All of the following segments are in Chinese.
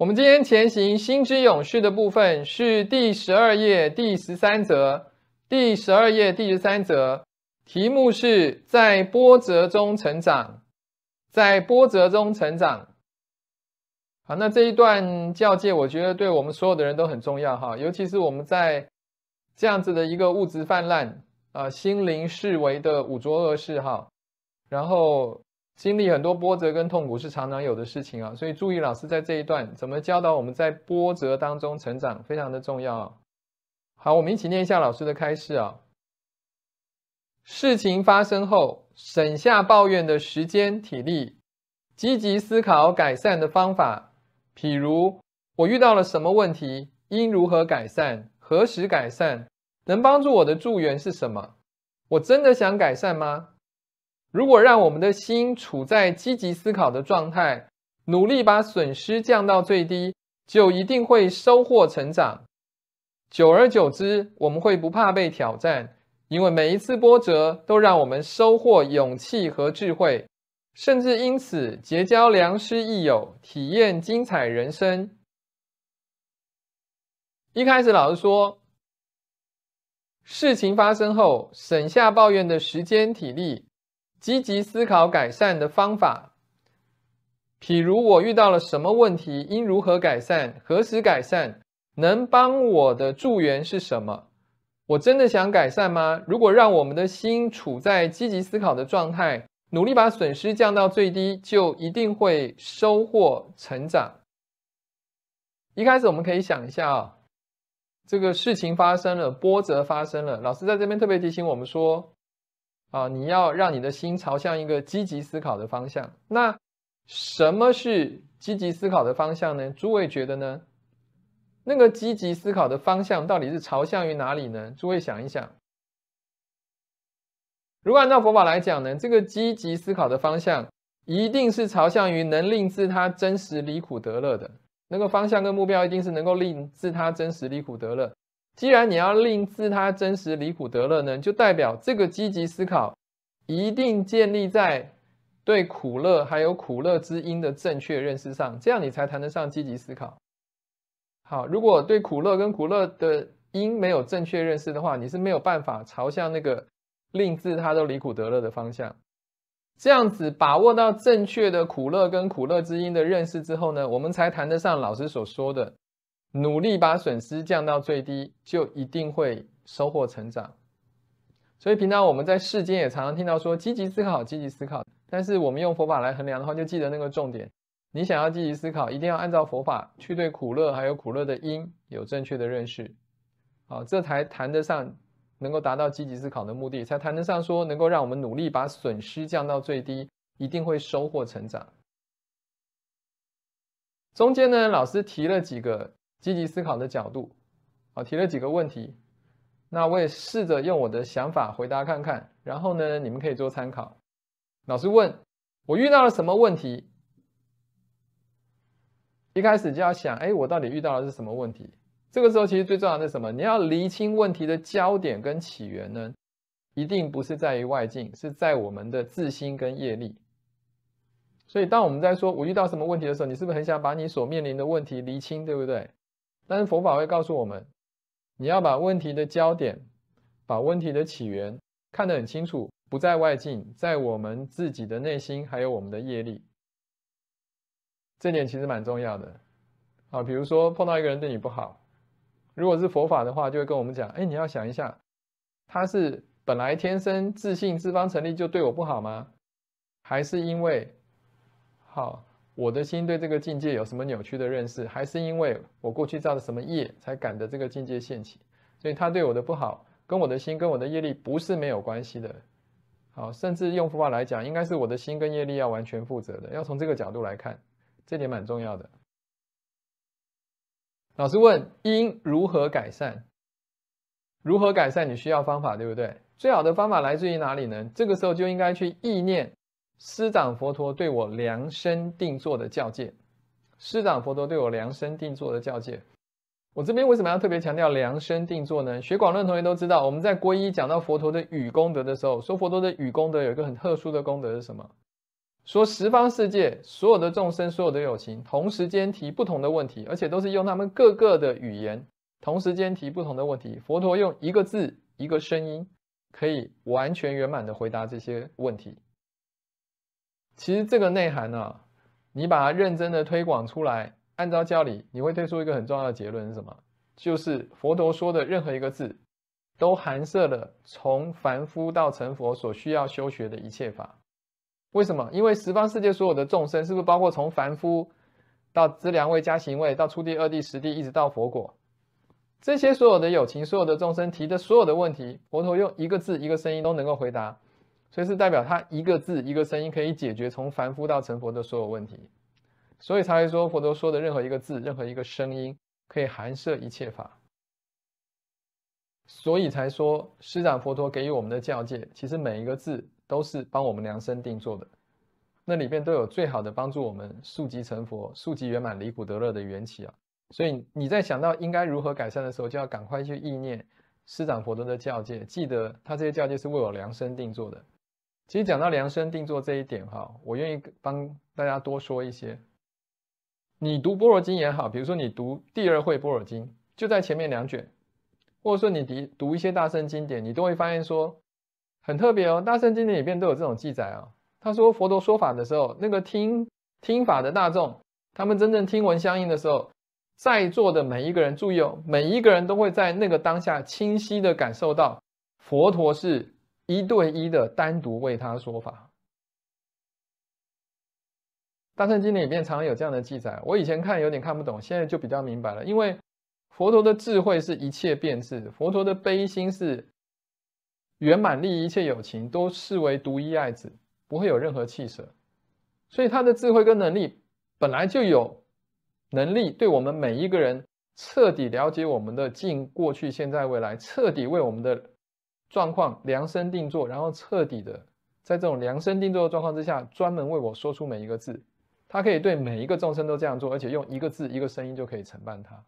我们今天前行《心之勇士》的部分是第十二页第十三则，第十二页第十三则，题目是“在波折中成长，在波折中成长”。好，那这一段教诫我觉得对我们所有的人都很重要哈，尤其是我们在这样子的一个物质泛滥啊、心灵视为的五浊恶世哈，然后。经历很多波折跟痛苦是常常有的事情啊，所以注意老师在这一段怎么教导我们在波折当中成长非常的重要。好，我们一起念一下老师的开示啊。事情发生后，省下抱怨的时间体力，积极思考改善的方法，譬如我遇到了什么问题，应如何改善，何时改善，能帮助我的助缘是什么？我真的想改善吗？如果让我们的心处在积极思考的状态，努力把损失降到最低，就一定会收获成长。久而久之，我们会不怕被挑战，因为每一次波折都让我们收获勇气和智慧，甚至因此结交良师益友，体验精彩人生。一开始，老师说，事情发生后，省下抱怨的时间体力。积极思考改善的方法，譬如我遇到了什么问题，应如何改善，何时改善，能帮我的助缘是什么？我真的想改善吗？如果让我们的心处在积极思考的状态，努力把损失降到最低，就一定会收获成长。一开始我们可以想一下啊，这个事情发生了，波折发生了。老师在这边特别提醒我们说。啊，你要让你的心朝向一个积极思考的方向。那什么是积极思考的方向呢？诸位觉得呢？那个积极思考的方向到底是朝向于哪里呢？诸位想一想。如果按照佛法来讲呢，这个积极思考的方向一定是朝向于能令自他真实离苦得乐的。那个方向跟目标一定是能够令自他真实离苦得乐。既然你要令自他真实离苦得乐呢，就代表这个积极思考一定建立在对苦乐还有苦乐之因的正确认识上，这样你才谈得上积极思考。好，如果对苦乐跟苦乐的因没有正确认识的话，你是没有办法朝向那个令自他都离苦得乐的方向。这样子把握到正确的苦乐跟苦乐之因的认识之后呢，我们才谈得上老师所说的。努力把损失降到最低，就一定会收获成长。所以平常我们在世间也常常听到说积极思考，积极思考。但是我们用佛法来衡量的话，就记得那个重点：你想要积极思考，一定要按照佛法去对苦乐，还有苦乐的因有正确的认识。好，这才谈得上能够达到积极思考的目的，才谈得上说能够让我们努力把损失降到最低，一定会收获成长。中间呢，老师提了几个。积极思考的角度，好，提了几个问题，那我也试着用我的想法回答看看，然后呢，你们可以做参考。老师问我遇到了什么问题，一开始就要想，哎，我到底遇到的是什么问题？这个时候其实最重要的是什么？你要厘清问题的焦点跟起源呢，一定不是在于外境，是在我们的自心跟业力。所以，当我们在说我遇到什么问题的时候，你是不是很想把你所面临的问题厘清，对不对？但是佛法会告诉我们，你要把问题的焦点，把问题的起源看得很清楚，不在外境，在我们自己的内心，还有我们的业力。这点其实蛮重要的。啊，比如说碰到一个人对你不好，如果是佛法的话，就会跟我们讲：，哎，你要想一下，他是本来天生自信、自方成立就对我不好吗？还是因为，好。我的心对这个境界有什么扭曲的认识，还是因为我过去造的什么业才感的这个境界现起？所以他对我的不好，跟我的心跟我的业力不是没有关系的。好，甚至用佛话来讲，应该是我的心跟业力要完全负责的，要从这个角度来看，这点蛮重要的。老师问：因如何改善？如何改善？你需要方法，对不对？最好的方法来自于哪里呢？这个时候就应该去意念。师长佛陀对我量身定做的教诫，师长佛陀对我量身定做的教诫，我这边为什么要特别强调量身定做呢？学广论同学都知道，我们在皈依讲到佛陀的语功德的时候，说佛陀的语功德有一个很特殊的功德是什么？说十方世界所有的众生、所有的有情，同时间提不同的问题，而且都是用他们各个的语言，同时间提不同的问题，佛陀用一个字、一个声音，可以完全圆满的回答这些问题。其实这个内涵呢，你把它认真的推广出来，按照教理，你会推出一个很重要的结论是什么？就是佛陀说的任何一个字，都含摄了从凡夫到成佛所需要修学的一切法。为什么？因为十方世界所有的众生，是不是包括从凡夫到资粮位、加行位，到初地、二地、十地，一直到佛果，这些所有的友情、所有的众生提的所有的问题，佛陀用一个字、一个声音都能够回答。所以是代表他一个字、一个声音可以解决从凡夫到成佛的所有问题。所以才会说佛陀说的任何一个字、任何一个声音可以含摄一切法。所以才说师长佛陀给予我们的教诫，其实每一个字都是帮我们量身定做的，那里面都有最好的帮助我们速集成佛、速集圆满离苦得乐的缘起啊。所以你在想到应该如何改善的时候，就要赶快去意念师长佛陀的教诫，记得他这些教诫是为我量身定做的。其实讲到量身定做这一点哈，我愿意帮大家多说一些。你读《般若经》也好，比如说你读第二会《般若经》，就在前面两卷，或者说你读读一些大圣经典，你都会发现说很特别哦。大圣经典里面都有这种记载哦。他说佛陀说法的时候，那个听听法的大众，他们真正听闻相应的时候，在座的每一个人注意哦，每一个人都会在那个当下清晰的感受到佛陀是。一对一的单独为他说法，《大圣经》里面常常有这样的记载。我以前看有点看不懂，现在就比较明白了。因为佛陀的智慧是一切变质，佛陀的悲心是圆满利益一切有情，都视为独一爱子，不会有任何弃舍。所以他的智慧跟能力本来就有能力，对我们每一个人彻底了解我们的近、过去、现在、未来，彻底为我们的。状况量身定做，然后彻底的在这种量身定做的状况之下，专门为我说出每一个字。他可以对每一个众生都这样做，而且用一个字一个声音就可以承办他。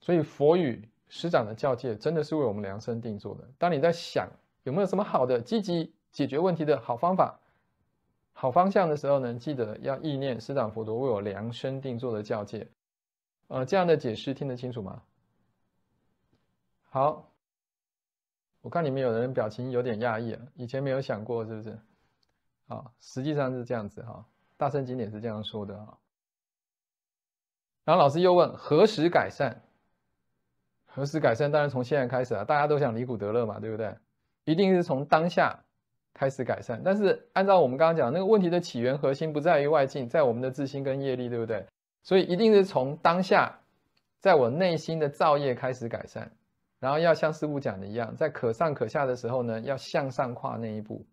所以佛语师长的教诫真的是为我们量身定做的。当你在想有没有什么好的积极解决问题的好方法、好方向的时候呢，记得要意念师长佛陀为我量身定做的教诫。呃，这样的解释听得清楚吗？好。我看你们有的人表情有点讶异啊，以前没有想过是不是？啊，实际上是这样子哈，大圣经典是这样说的哈。然后老师又问何时改善？何时改善？当然从现在开始啊，大家都想离苦得乐嘛，对不对？一定是从当下开始改善。但是按照我们刚刚讲那个问题的起源核心不在于外境，在我们的自心跟业力，对不对？所以一定是从当下，在我内心的造业开始改善。然后要像师傅讲的一样，在可上可下的时候呢，要向上跨那一步。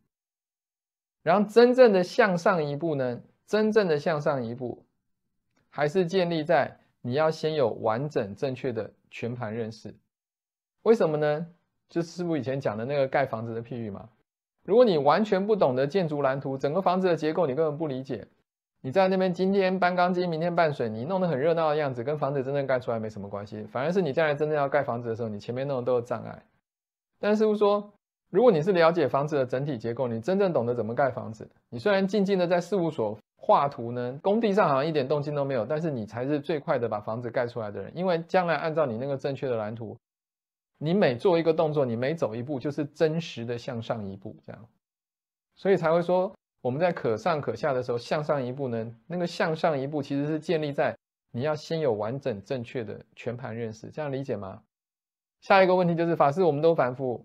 然后真正的向上一步呢，真正的向上一步，还是建立在你要先有完整正确的全盘认识。为什么呢？就是师傅以前讲的那个盖房子的譬喻嘛。如果你完全不懂得建筑蓝图，整个房子的结构你根本不理解。你在那边今天搬钢筋，明天搬水泥，弄得很热闹的样子，跟房子真正盖出来没什么关系。反而是你将来真正要盖房子的时候，你前面弄的都是障碍。但是说，如果你是了解房子的整体结构，你真正懂得怎么盖房子，你虽然静静的在事务所画图呢，工地上好像一点动静都没有，但是你才是最快的把房子盖出来的人。因为将来按照你那个正确的蓝图，你每做一个动作，你每走一步，就是真实的向上一步，这样，所以才会说。我们在可上可下的时候，向上一步呢？那个向上一步其实是建立在你要先有完整正确的全盘认识，这样理解吗？下一个问题就是法师，我们都反复，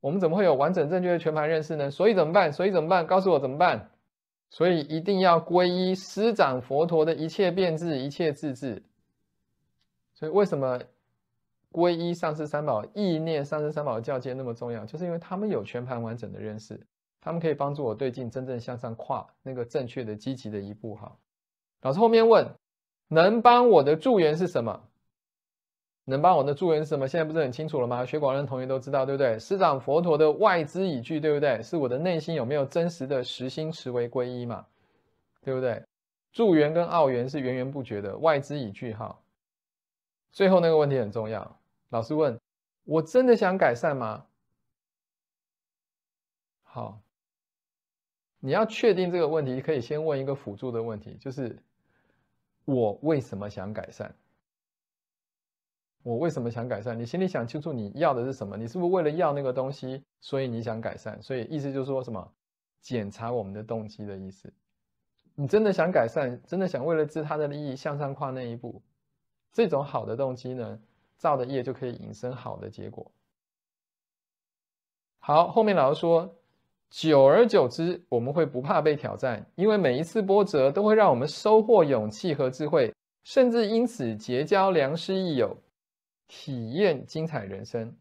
我们怎么会有完整正确的全盘认识呢？所以怎么办？所以怎么办？告诉我怎么办？所以一定要皈依师长佛陀的一切变质、一切智智。所以为什么皈依上师三宝、意念上师三宝的教诫那么重要？就是因为他们有全盘完整的认识。他们可以帮助我对镜真正向上跨那个正确的积极的一步哈。老师后面问，能帮我的助缘是什么？能帮我的助缘是什么？现在不是很清楚了吗？学广论同学都知道对不对？师长佛陀的外资语具对不对？是我的内心有没有真实的实心实为归依嘛？对不对？助缘跟奥缘是源源不绝的外资语具哈。最后那个问题很重要，老师问，我真的想改善吗？好。你要确定这个问题，可以先问一个辅助的问题，就是我为什么想改善？我为什么想改善？你心里想清楚你要的是什么？你是不是为了要那个东西，所以你想改善？所以意思就是说什么？检查我们的动机的意思。你真的想改善，真的想为了自他的利益向上跨那一步，这种好的动机呢，造的业就可以引申好的结果。好，后面老师说。久而久之，我们会不怕被挑战，因为每一次波折都会让我们收获勇气和智慧，甚至因此结交良师益友，体验精彩人生。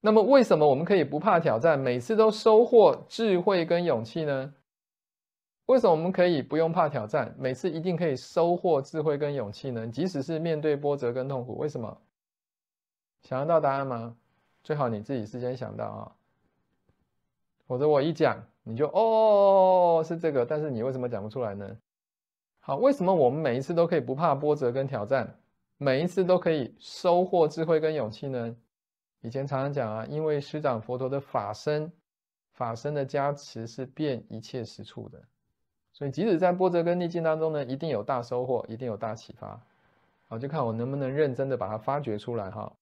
那么，为什么我们可以不怕挑战，每次都收获智慧跟勇气呢？为什么我们可以不用怕挑战，每次一定可以收获智慧跟勇气呢？即使是面对波折跟痛苦，为什么？想得到答案吗？最好你自己事先想到啊。否则我一讲你就哦是这个，但是你为什么讲不出来呢？好，为什么我们每一次都可以不怕波折跟挑战，每一次都可以收获智慧跟勇气呢？以前常常讲啊，因为师长佛陀的法身，法身的加持是遍一切实处的，所以即使在波折跟逆境当中呢，一定有大收获，一定有大启发。好，就看我能不能认真的把它发掘出来哈。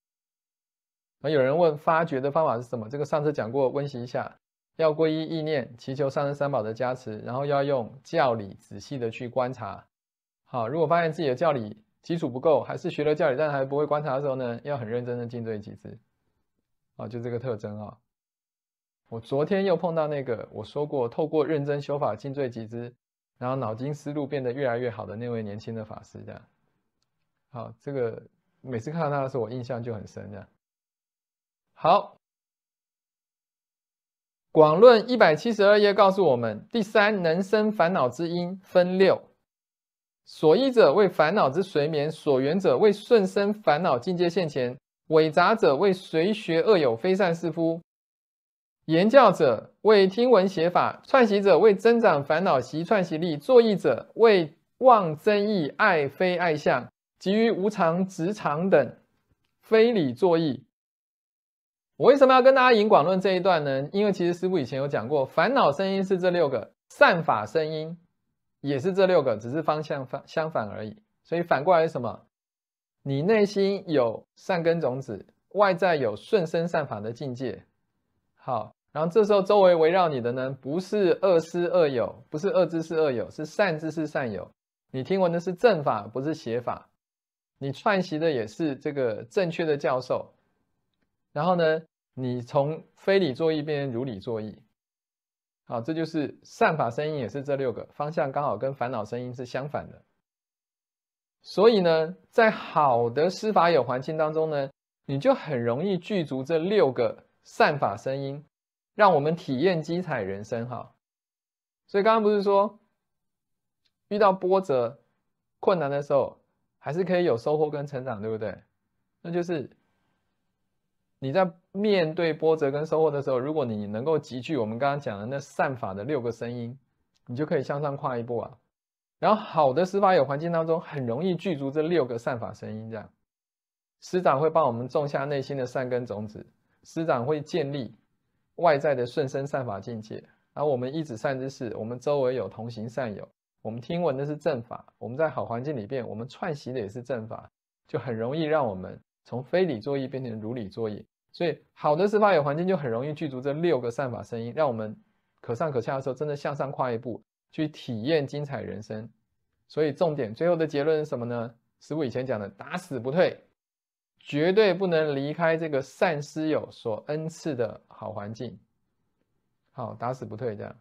啊，有人问发掘的方法是什么？这个上次讲过，温习一下。要皈依意念，祈求上师三宝的加持，然后要用教理仔细的去观察。好，如果发现自己的教理基础不够，还是学了教理但还不会观察的时候呢，要很认真的静坐几支。啊，就这个特征啊。我昨天又碰到那个我说过，透过认真修法静坐几支，然后脑筋思路变得越来越好的那位年轻的法师，这样。好，这个每次看到他的时候，我印象就很深。这样，好。广论一百七十二页告诉我们：第三人生烦恼之因分六，所依者为烦恼之随眠；所缘者为顺生烦恼境界现前；伪杂者为随学恶友、非善士夫；言教者为听闻邪法；串习者为增长烦恼习串习力；作意者为妄增益爱非爱相、及于无常、执常等，非理作意。我为什么要跟大家引广论这一段呢？因为其实师傅以前有讲过，烦恼声音是这六个，善法声音也是这六个，只是方向反相反而已。所以反过来是什么？你内心有善根种子，外在有顺生善法的境界。好，然后这时候周围围绕你的呢，不是恶师恶友，不是恶知识恶友，是善知识善友。你听闻的是正法，不是邪法。你串习的也是这个正确的教授。然后呢，你从非理作意变成如理作意，好，这就是善法声音，也是这六个方向，刚好跟烦恼声音是相反的。所以呢，在好的施法有环境当中呢，你就很容易具足这六个善法声音，让我们体验精彩人生哈。所以刚刚不是说遇到波折、困难的时候，还是可以有收获跟成长，对不对？那就是。你在面对波折跟收获的时候，如果你能够集聚我们刚刚讲的那善法的六个声音，你就可以向上跨一步啊。然后好的司法有环境当中，很容易具足这六个善法声音。这样，师长会帮我们种下内心的善根种子，师长会建立外在的顺身善法境界。而我们一指善之事，我们周围有同行善友，我们听闻的是正法，我们在好环境里边，我们串习的也是正法，就很容易让我们从非礼作业变成如理作业。所以，好的司法有环境就很容易具足这六个善法声音，让我们可上可下的时候，真的向上跨一步，去体验精彩人生。所以，重点最后的结论是什么呢？师傅以前讲的，打死不退，绝对不能离开这个善师友所恩赐的好环境。好，打死不退这样。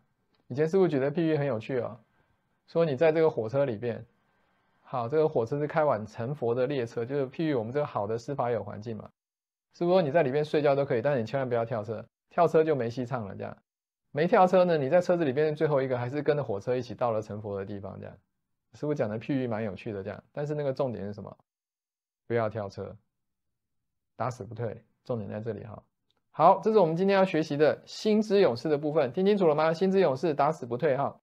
以前师傅觉得譬喻很有趣哦，说你在这个火车里边，好，这个火车是开往成佛的列车，就是譬喻我们这个好的司法有环境嘛。是不是说你在里面睡觉都可以，但是你千万不要跳车，跳车就没戏唱了。这样，没跳车呢，你在车子里边最后一个，还是跟着火车一起到了成佛的地方。这样，师傅讲的譬喻蛮有趣的。这样，但是那个重点是什么？不要跳车，打死不退，重点在这里哈。好，这是我们今天要学习的心之勇士的部分，听清楚了吗？心之勇士，打死不退哈。